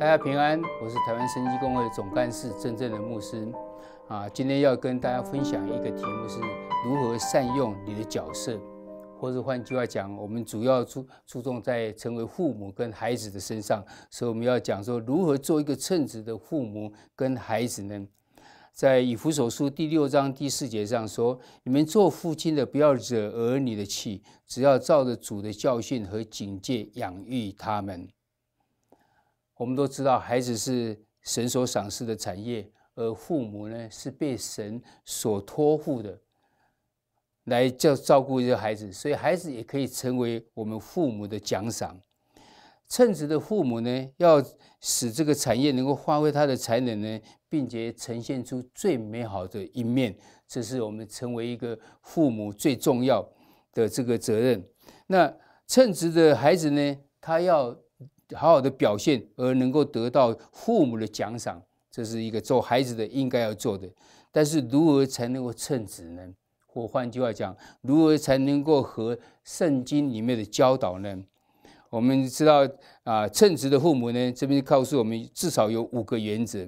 大家平安，我是台湾生机工会总干事、真正的牧师啊。今天要跟大家分享一个题目，是如何善用你的角色，或者换句话讲，我们主要注注重在成为父母跟孩子的身上，所以我们要讲说如何做一个称职的父母跟孩子呢？在以弗所书第六章第四节上说：，你们做父亲的，不要惹儿女的气，只要照着主的教训和警戒养育他们。我们都知道，孩子是神所赏赐的产业，而父母呢是被神所托付的，来照照顾一个孩子，所以孩子也可以成为我们父母的奖赏。称职的父母呢，要使这个产业能够发挥他的才能呢，并且呈现出最美好的一面，这是我们成为一个父母最重要的这个责任。那称职的孩子呢，他要。好好的表现，而能够得到父母的奖赏，这是一个做孩子的应该要做的。但是如何才能够称职呢？或换句话讲，如何才能够和圣经里面的教导呢？我们知道啊，称职的父母呢，这边告诉我们至少有五个原则。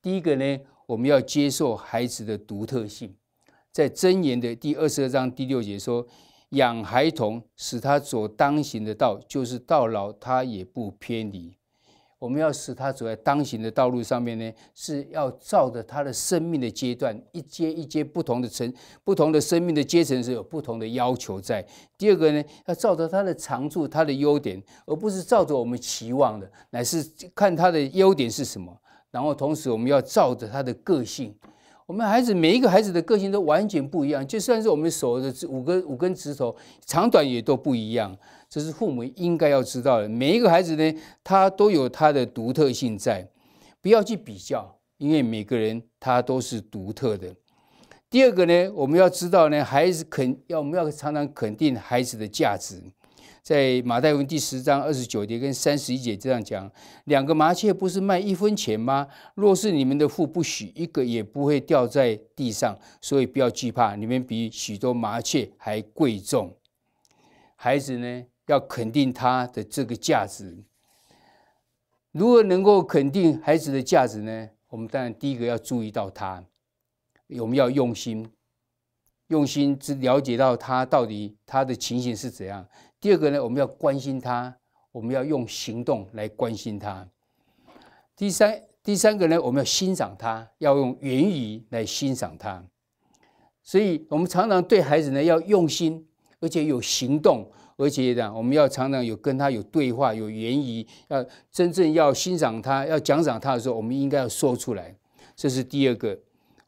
第一个呢，我们要接受孩子的独特性，在箴言的第二十二章第六节说。养孩童，使他走当行的道，就是到老他也不偏离。我们要使他走在当行的道路上面呢，是要照着他的生命的阶段，一阶一阶不同的层、不同的生命的阶层是有不同的要求在。第二个呢，要照着他的长处、他的优点，而不是照着我们期望的，乃是看他的优点是什么。然后同时，我们要照着他的个性。我们孩子每一个孩子的个性都完全不一样，就算是我们手的五根五根指头，长短也都不一样。这是父母应该要知道的。每一个孩子呢，他都有他的独特性在，不要去比较，因为每个人他都是独特的。第二个呢，我们要知道呢，孩子肯要我们要常常肯定孩子的价值。在马太福音第十章二十九节跟三十一节这样讲，两个麻雀不是卖一分钱吗？若是你们的父不许一个，也不会掉在地上。所以不要惧怕，你们比许多麻雀还贵重。孩子呢，要肯定他的这个价值。如何能够肯定孩子的价值呢？我们当然第一个要注意到他，我们要用心，用心去了解到他到底他的情形是怎样。第二个呢，我们要关心他，我们要用行动来关心他。第三，第三个呢，我们要欣赏他，要用言语来欣赏他。所以，我们常常对孩子呢要用心，而且有行动，而且呢，我们要常常有跟他有对话，有言语，要真正要欣赏他，要奖赏他的时候，我们应该要说出来。这是第二个，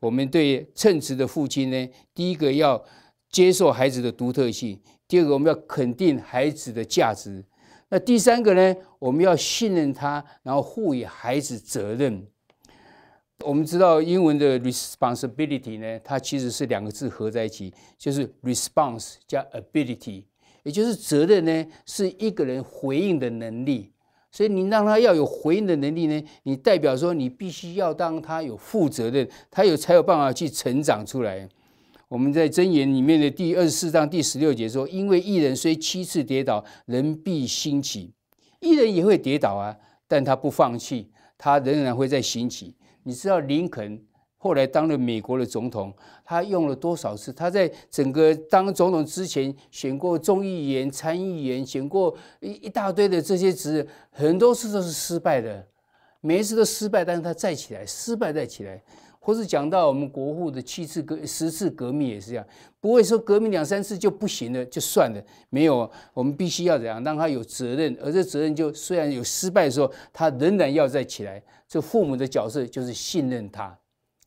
我们对称职的父亲呢，第一个要接受孩子的独特性。第二个，我们要肯定孩子的价值。那第三个呢？我们要信任他，然后赋予孩子责任。我们知道英文的 responsibility 呢，它其实是两个字合在一起，就是 response 加 ability，也就是责任呢是一个人回应的能力。所以你让他要有回应的能力呢，你代表说你必须要当他有负责任，他有才有办法去成长出来。我们在真言里面的第二十四章第十六节说：“因为一人虽七次跌倒，人必兴起；一人也会跌倒啊，但他不放弃，他仍然会再兴起。”你知道林肯后来当了美国的总统，他用了多少次？他在整个当总统之前，选过众议员、参议员，选过一一大堆的这些职，很多次都是失败的，每一次都失败，但是他再起来，失败再起来。或是讲到我们国父的七次革十次革命也是这样，不会说革命两三次就不行了，就算了。没有，我们必须要怎样让他有责任，而这责任就虽然有失败的时候，他仍然要再起来。这父母的角色就是信任他，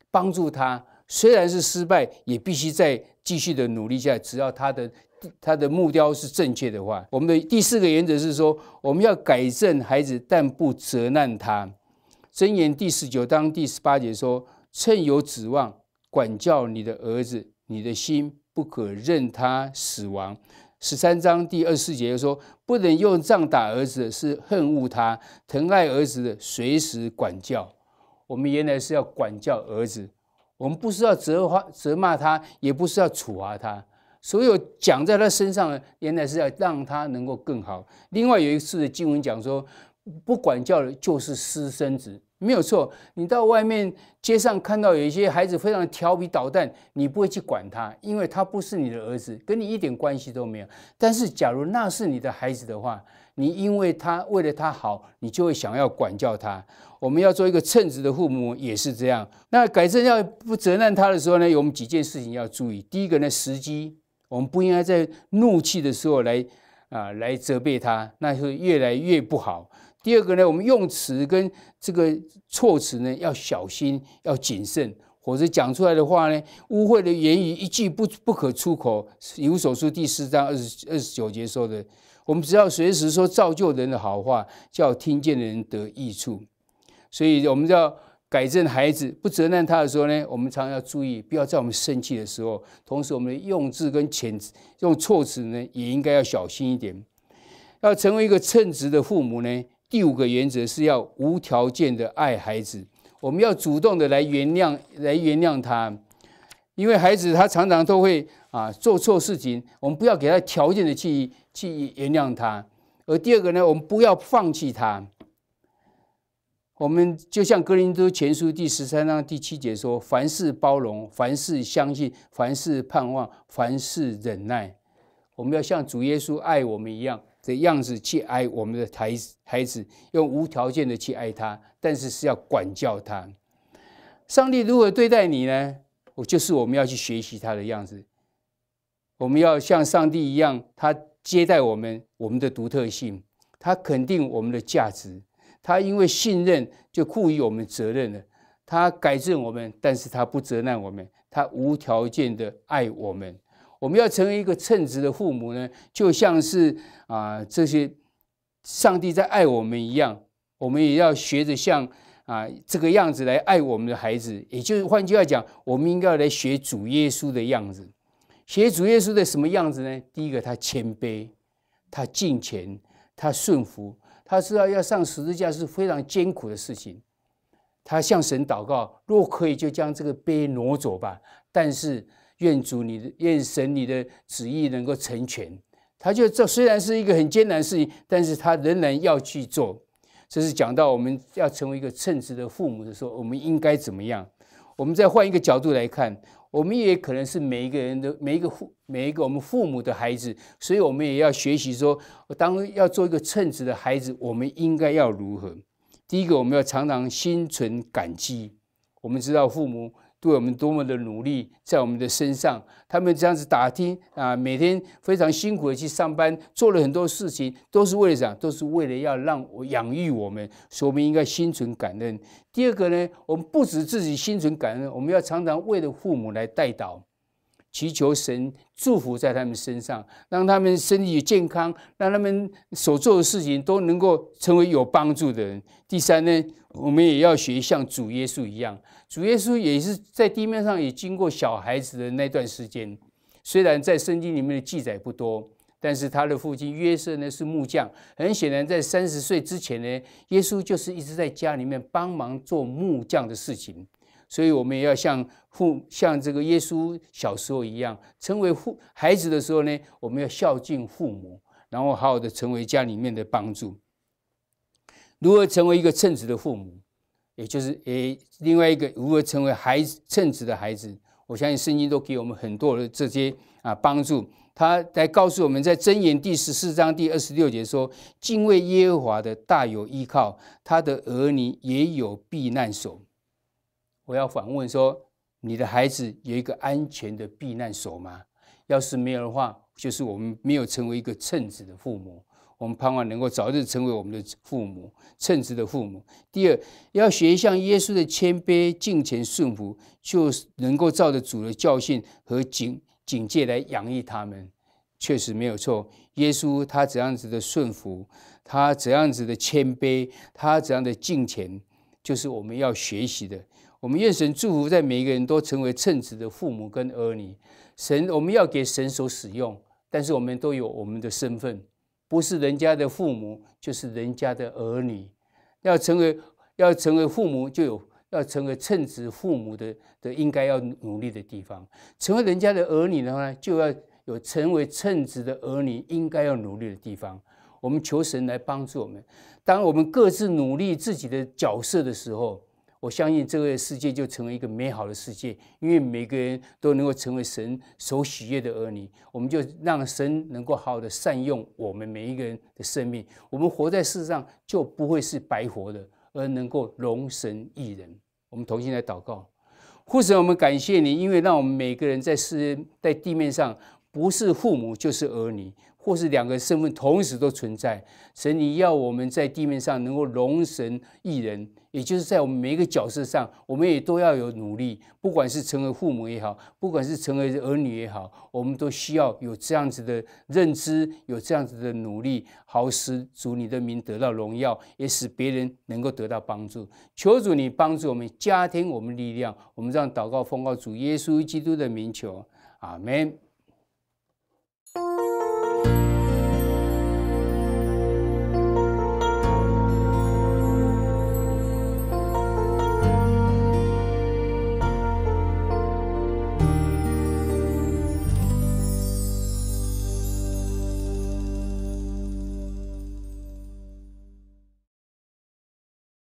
帮助他。虽然是失败，也必须再继续的努力下来。只要他的他的目标是正确的话，我们的第四个原则是说，我们要改正孩子，但不责难他。箴言第十九章第十八节说。趁有指望，管教你的儿子，你的心不可任他死亡。十三章第二四节说，不能用杖打儿子，是恨恶他；疼爱儿子的，随时管教。我们原来是要管教儿子，我们不是要责罚、责骂他，也不是要处罚他。所有讲在他身上的，原来是要让他能够更好。另外有一次的经文讲说，不管教的就是私生子。没有错，你到外面街上看到有一些孩子非常调皮捣蛋，你不会去管他，因为他不是你的儿子，跟你一点关系都没有。但是，假如那是你的孩子的话，你因为他为了他好，你就会想要管教他。我们要做一个称职的父母，也是这样。那改正要不责难他的时候呢，有我们几件事情要注意。第一个呢，时机，我们不应该在怒气的时候来啊来责备他，那是越来越不好。第二个呢，我们用词跟这个措辞呢，要小心，要谨慎，或者讲出来的话呢，污秽的言语一句不不可出口。有手书第四章二十二十九节说的，我们只要随时说造就人的好话，叫听见的人得益处。所以我们要改正孩子，不责难他的时候呢，我们常常要注意，不要在我们生气的时候，同时我们的用字跟遣用措辞呢，也应该要小心一点。要成为一个称职的父母呢。第五个原则是要无条件的爱孩子，我们要主动的来原谅，来原谅他，因为孩子他常常都会啊做错事情，我们不要给他条件的去去原谅他。而第二个呢，我们不要放弃他。我们就像格林多前书第十三章第七节说：凡事包容，凡事相信，凡事盼望，凡事忍耐。我们要像主耶稣爱我们一样。的样子去爱我们的孩子，孩子用无条件的去爱他，但是是要管教他。上帝如何对待你呢？我就是我们要去学习他的样子，我们要像上帝一样，他接待我们，我们的独特性，他肯定我们的价值，他因为信任就赋予我们责任了，他改正我们，但是他不责难我们，他无条件的爱我们。我们要成为一个称职的父母呢，就像是啊，这些上帝在爱我们一样，我们也要学着像啊这个样子来爱我们的孩子。也就是换句话讲，我们应该要来学主耶稣的样子。学主耶稣的什么样子呢？第一个，他谦卑，他敬虔，他顺服，他知道要上十字架是非常艰苦的事情。他向神祷告，若可以就将这个杯挪走吧。但是愿主你的愿神你的旨意能够成全，他就这虽然是一个很艰难的事情，但是他仍然要去做。这是讲到我们要成为一个称职的父母的时候，我们应该怎么样？我们再换一个角度来看，我们也可能是每一个人的每一个父每一个我们父母的孩子，所以我们也要学习说，当要做一个称职的孩子，我们应该要如何？第一个，我们要常常心存感激。我们知道父母。对我们多么的努力，在我们的身上，他们这样子打听啊，每天非常辛苦的去上班，做了很多事情，都是为了啥？都是为了要让养育我们，我们应该心存感恩。第二个呢，我们不止自己心存感恩，我们要常常为了父母来代祷。祈求神祝福在他们身上，让他们身体健康，让他们所做的事情都能够成为有帮助的人。第三呢，我们也要学像主耶稣一样，主耶稣也是在地面上也经过小孩子的那段时间，虽然在圣经里面的记载不多，但是他的父亲约瑟呢是木匠，很显然在三十岁之前呢，耶稣就是一直在家里面帮忙做木匠的事情。所以，我们也要像父，像这个耶稣小时候一样，成为父孩子的时候呢，我们要孝敬父母，然后好好的成为家里面的帮助。如何成为一个称职的父母，也就是诶，另外一个如何成为孩子称职的孩子，我相信圣经都给我们很多的这些啊帮助。他来告诉我们，在箴言第十四章第二十六节说：“敬畏耶和华的，大有依靠；他的儿女也有避难所。”我要反问说：你的孩子有一个安全的避难所吗？要是没有的话，就是我们没有成为一个称职的父母。我们盼望能够早日成为我们的父母，称职的父母。第二，要学像耶稣的谦卑、敬虔、顺服，就能够照着主的教训和警警戒来养育他们。确实没有错，耶稣他怎样子的顺服，他怎样子的谦卑，他怎样的敬虔，就是我们要学习的。我们愿神祝福，在每一个人都成为称职的父母跟儿女。神，我们要给神所使用，但是我们都有我们的身份，不是人家的父母，就是人家的儿女。要成为要成为父母，就有要成为称职父母的的应该要努力的地方；成为人家的儿女的话呢，就要有成为称职的儿女应该要努力的地方。我们求神来帮助我们，当我们各自努力自己的角色的时候。我相信这个世界就成为一个美好的世界，因为每个人都能够成为神所喜悦的儿女。我们就让神能够好好的善用我们每一个人的生命。我们活在世上就不会是白活的，而能够容神一人。我们同心来祷告，父神，我们感谢你，因为让我们每个人在世、在地面上，不是父母就是儿女，或是两个身份同时都存在。神，你要我们在地面上能够容神一人。也就是在我们每一个角色上，我们也都要有努力。不管是成为父母也好，不管是成为儿女也好，我们都需要有这样子的认知，有这样子的努力，好使主你的名得到荣耀，也使别人能够得到帮助。求主你帮助我们家庭，我们力量，我们让祷告、奉告主耶稣基督的名求，阿门。